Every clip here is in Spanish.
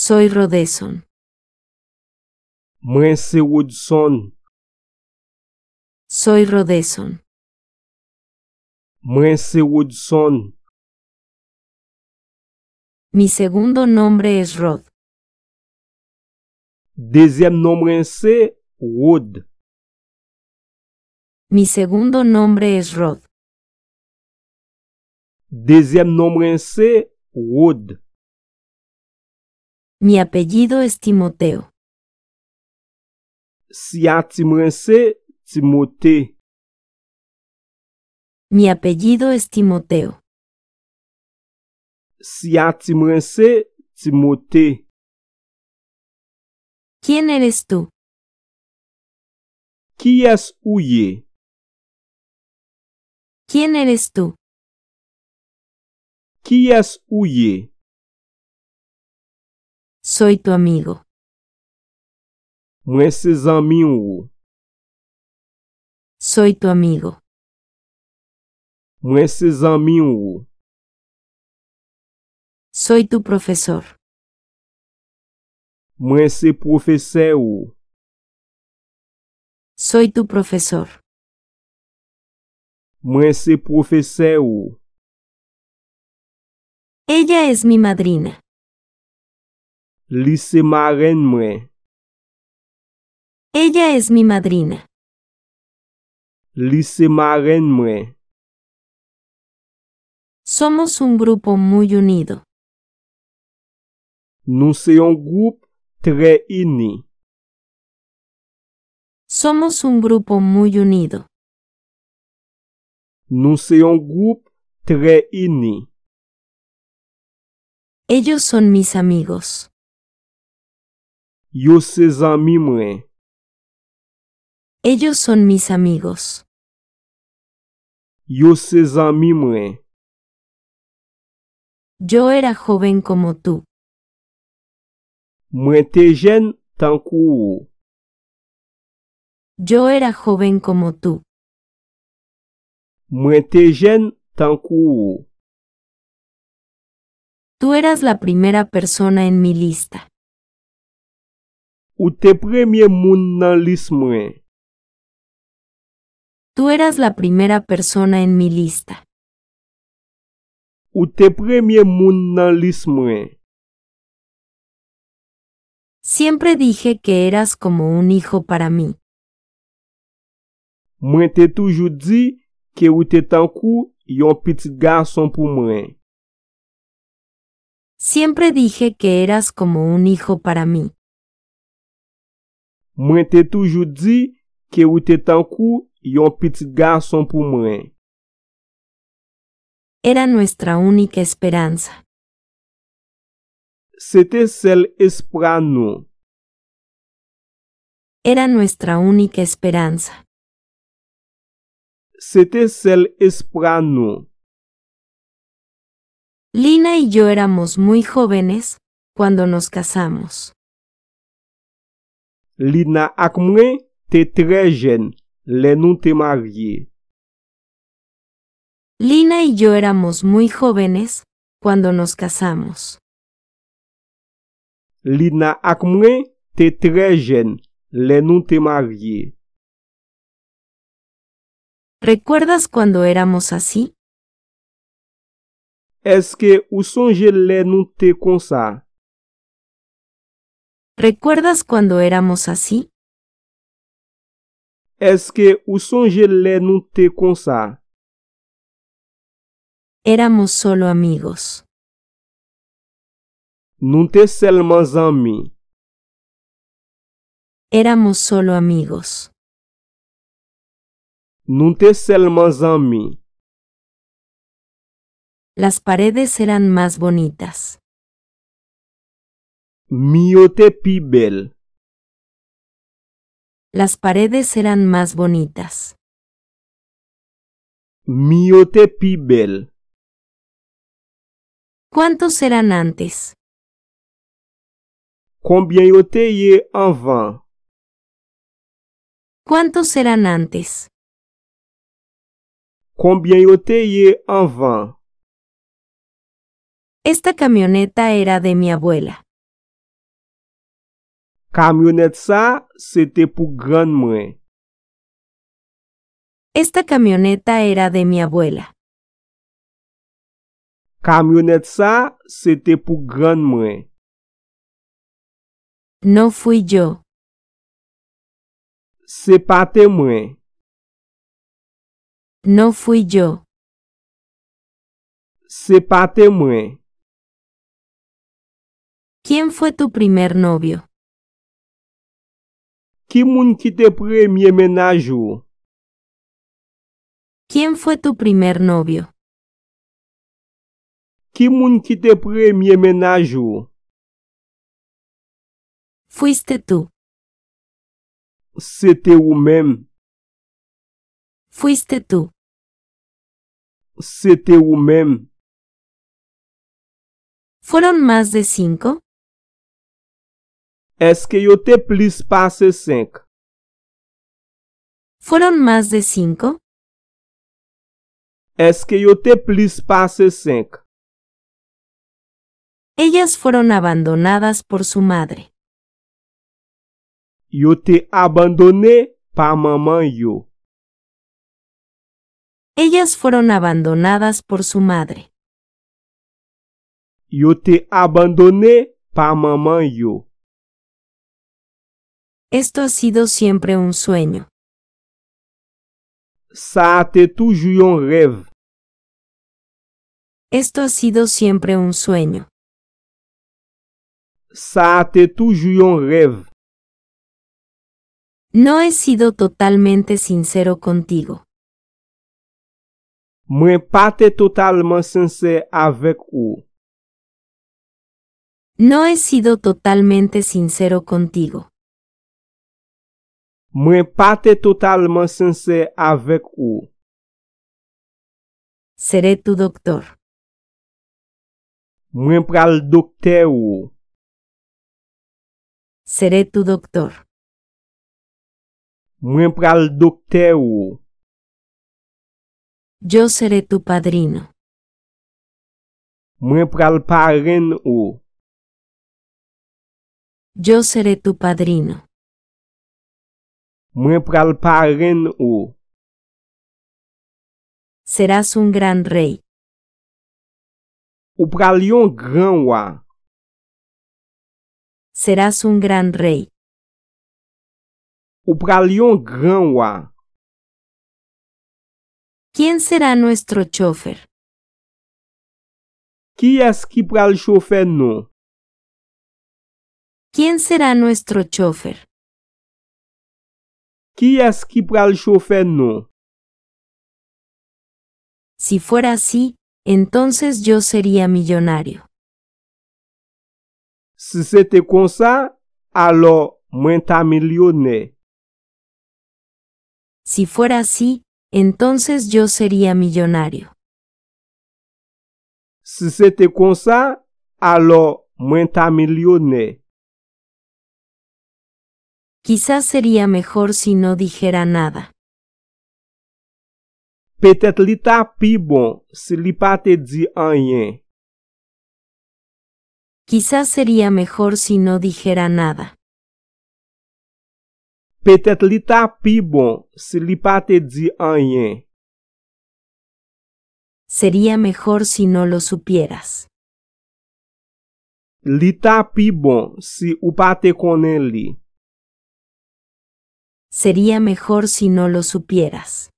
Soy Rodeson. Mwense Woodson. Soy Rodeson. Mwense Woodson. Mi segundo nombre es Rod. Deuxième nombre es Wood. Mi segundo nombre es Rod. Deuxième nombre es Wood. Mi apellido es Timoteo. Siatimrense Timote. Mi apellido es Timoteo. Siatimrese, Timote. ¿Quién eres tú? es huye? ¿Quién eres tú? es huye? Soy tu amigo. Muesses amigo. Soy tu amigo. Muesses amigo. Soy tu profesor. Muese professeur. Soy tu profesor. Muese professeur. Ella es mi madrina moi. Ella es mi madrina. moi. Somos un grupo muy unido. Nous un groupe très uni. Somos un grupo muy unido. Nous un groupe très uni. Ellos son mis amigos. Yo ses amis Ellos son mis amigos. Yo ses amis Yo era joven como tú. Mwen te jen Yo era joven como tú. Mwen te jen tan Tú eras la primera persona en mi lista. Ute te premye moun nan lis mwen. Tú eras la primera persona en mi lista. Ute te premye moun nan lis mwen. Siempre dije que eras como un hijo para mí. Mwen te toujou di que ou te tankou yon piti gason pou mwen. Siempre dije que eras como un hijo para mí. Mwen te toujou di ke ou te tankou yon pit gason pou mwen. Era nuestra única esperanza. Sete sel espra Era nuestra única esperanza. Sete sel espra Lina y yo éramos muy jóvenes cuando nos casamos. Lina ak mwen te tre le nou te marye. Lina y yo éramos muy jóvenes cuando nos casamos. Lina ak te tre le nou te marye. ¿Recuerdas cuando éramos así? Es que usonje le nou te konsa? ¿Recuerdas cuando éramos así? Es que o no te consa. Éramos solo amigos. No te más a mí. Éramos solo amigos. No te más a mí. Las paredes eran más bonitas. Miote pi Las paredes eran más bonitas. Miote pi ¿Cuántos eran antes? Combien yo ¿Cuántos eran antes? Combien yo Esta camioneta era de mi abuela. Kamyonet sa, se te gran Esta camioneta era de mi abuela. Kamyonet sa, se te gran No fui yo. Se pate No fui yo. Se pate ¿Quién fue tu primer novio? Ki moun ki te premye menajou? Kien fue tu primer novio? Ki moun ki te premye menajou? Fuiste tu. Sete ou mem? Fuiste tu. Sete ou mem? Foron mas de cinco? Es que yo te plis pase 5? ¿Fueron más de Es que yo te plis pase 5? Ellas fueron abandonadas por su madre. Yo te abandoné pa mamá yo. Ellas fueron abandonadas por su madre. Yo te abandoné pa mamá yo. Esto ha sido siempre un sueño. Ça a rêve. Esto ha sido siempre un sueño. Ça a été un rêve. No he sido totalmente sincero contigo. No he sido totalmente sincero contigo. Mwen pate totalmente sense avec ou. Seré tu doctor. muy pral docteur ou. Seré tu doctor. muy pral docteur ou. Yo seré tu padrino. muy pral paren ou. Yo seré tu padrino. Muy pral paren ou. Serás un gran rey. Ou pral gran wa. Serás un gran rey. Ou pral gran wa. ¿Quién será nuestro chofer? Qui es qui pral chofer nou? ¿Quién será nuestro chofer? ¿Quién es qui pral chofer no? Si fuera así, entonces yo sería millonario. Si c'était comme ça, alors moi, ta millionnaire. Si fuera así, entonces yo sería millonario. Si c'était comme ça, alors moi, ta millionnaire. Quizás sería mejor si no dijera nada. Petetlita pibo bon si li Quizás sería mejor si no dijera nada. Petetlita pibo bon si li Sería mejor si no lo supieras. L'ita pibo si upate con te Sería mejor si no lo supieras.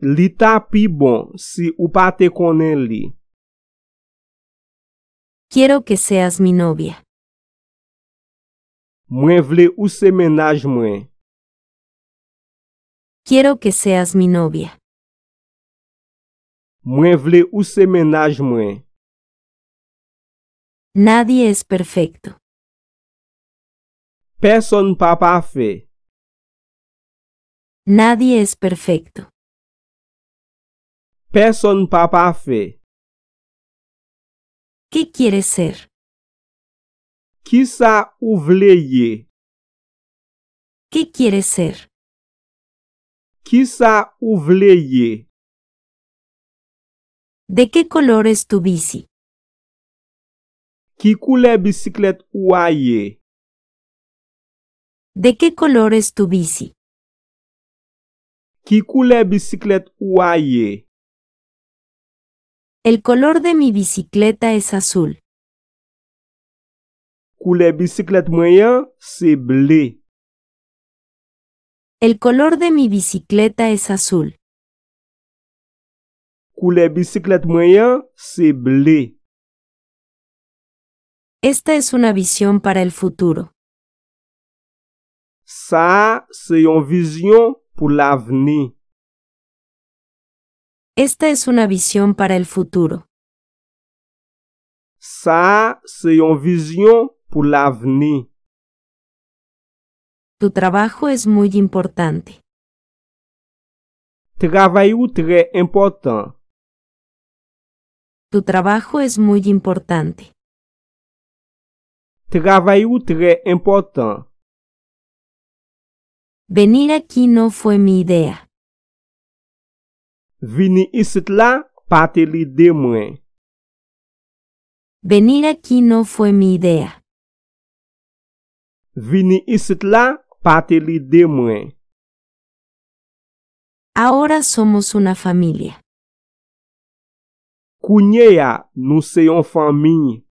Lita bon si upate con él. Quiero que seas mi novia. Muevle u mue. Quiero que seas mi novia. Muevle u mue. Nadie es perfecto. Person pa fe. Nadie es perfecto. Person pa fe. ¿Qué quiere ser? Quizá sa ou ¿Qué quiere ser? Quizá sa ou ¿De qué color es tu bici? ¿Qué color bicicleta ou ¿De qué color es tu bici? ¿Qué color es ou aye? El color de mi bicicleta es azul. es bicicleta moyen se blé. El color de mi bicicleta es azul. es bicicleta moyen se blé. Esta es una visión para el futuro. Sa, se yon vision pou l'aveni. Esta es una visión para el futuro. Sa, se yon vision pou l'aveni. Tu trabajo es muy importante. Travail ou très important. Tu trabajo es muy importante. Travail ou très important. Venir aquí no fue mi idea. Vini isit la fue li mwen. Venir aquí no fue mi idea. Vini isit la li Ahora somos una familia. nou nous yon famille.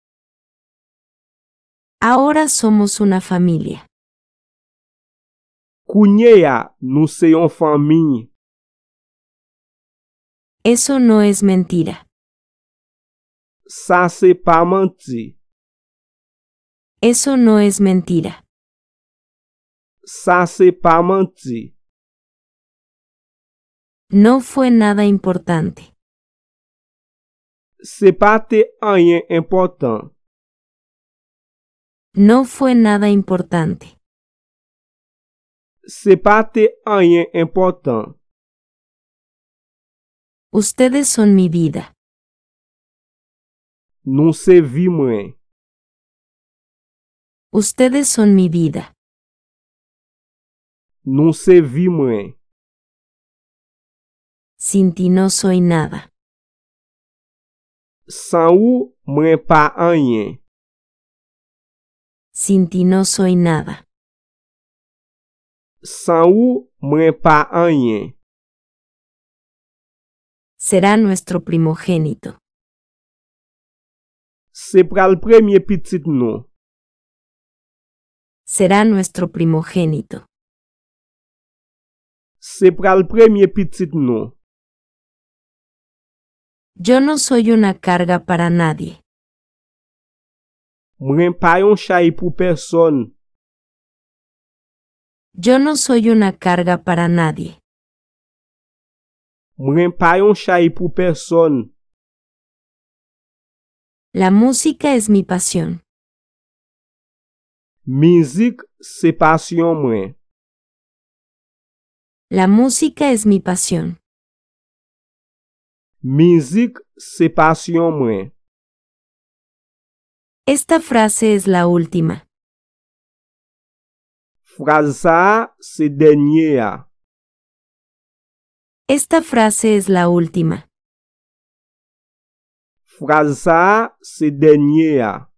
Ahora somos una familia no seyon famille. Eso no es mentira. Ça c'est pas Eso no es mentira. Ça c'est pas No fue nada importante. Se pas te rien important. No fue nada importante se parte un importante. important. Ustedes son mi vida. No se vi Ustedes son mi vida. No se vi mwen. Sin ti no soy nada. San ou mwen pa Sin ti no soy nada san ou mwen pa anyen. Será nuestro primogénito. Se pral premye pitit nou. Será nuestro primogénito. Se pral premye pitit nou. Yo no soy una carga para nadie. Mwen pa yon chay pou person. Yo no soy una carga para nadie. Mwen um pa yon um chay pou person. La música es mi pasión. Mizik se pasyon mwen. La música es mi pasión. Mizik se pasyon mwen. Esta frase es la última. Frasa sa se Esta frase es la última. Frasa sa se